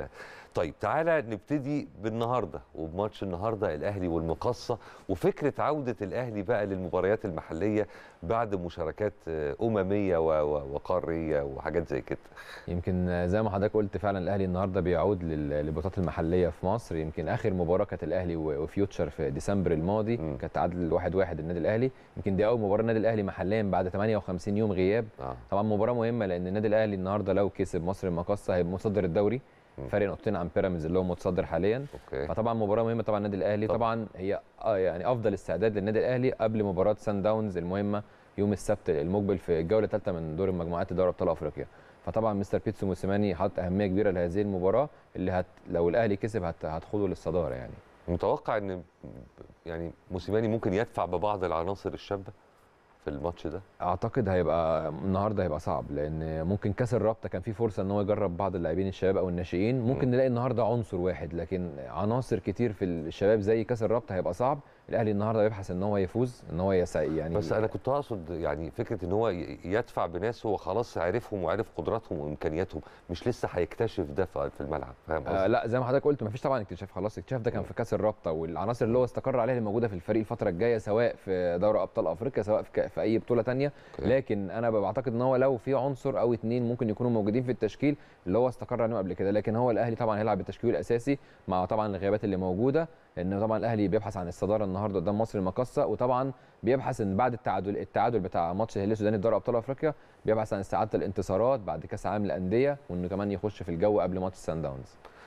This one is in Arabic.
ده طيب تعالى نبتدي بالنهارده وبماتش النهارده الاهلي والمقصه وفكره عوده الاهلي بقى للمباريات المحليه بعد مشاركات آه، امميه وقاريه وحاجات زي كده يمكن زي ما حضرتك قلت فعلا الاهلي النهارده بيعود للبطولات المحليه في مصر يمكن اخر مباراه كانت الاهلي وفيوتشر في ديسمبر الماضي كانت تعادل 1-1 النادي الاهلي يمكن دي اول مباراه النادي الاهلي محليا بعد 58 يوم غياب آه. طبعا مباراه مهمه لان النادي الاهلي النهارده لو كسب مصر المقصه هيبقى متصدر الدوري فارق نقطتين عن بيراميدز اللي هو متصدر حاليا أوكي. فطبعا مباراه مهمه طبعا النادي الاهلي طب. طبعا هي آه يعني افضل استعداد للنادي الاهلي قبل مباراه سان داونز المهمه يوم السبت المقبل في الجوله الثالثه من دور المجموعات لدوري ابطال افريقيا فطبعا مستر بيتسو موسيماني حاطط اهميه كبيره لهذه المباراه اللي هت لو الاهلي كسب هت هتخوضه للصداره يعني متوقع ان يعني موسيماني ممكن يدفع ببعض العناصر الشابه في الماتش ده اعتقد هيبقى النهارده هيبقى صعب لان ممكن كاس الرابطه كان في فرصه ان هو يجرب بعض اللاعبين الشباب او الناشئين ممكن م. نلاقي النهارده عنصر واحد لكن عناصر كتير في الشباب زي كاس الرابطه هيبقى صعب الاهلي النهارده بيبحث ان هو يفوز ان هو يسعي يعني بس انا كنت اقصد يعني فكره ان هو يدفع بناس هو خلاص عارفهم وعارف قدراتهم وامكانياتهم مش لسه هيكتشف ده في الملعب فاهم آه لا زي ما حضرتك قلت ما فيش طبعا اكتشاف خلاص الاكتشاف ده كان في كاس الرابطه والعناصر اللي هو استقر عليها اللي موجوده في الفريق الفتره الجايه سواء في دوري ابطال افريقيا سواء في, في اي بطوله ثانيه لكن انا بعتقد ان هو لو في عنصر او اثنين ممكن يكونوا موجودين في التشكيل اللي هو استقر عليهم قبل كده لكن هو الاهلي طبعا هيلعب بالتشكيل الاساسي مع طبعا الغيابات اللي موجوده ان طبعا الاهلي بيبحث عن الصداره النهارده قدام مصر المقصه وطبعا بيبحث ان بعد التعادل التعادل بتاع ماتش الهلال السوداني في ابطال افريقيا بيبحث عن استعاده الانتصارات بعد كاس عالم للانديه وانه كمان يخش في الجو قبل ماتش سان داونز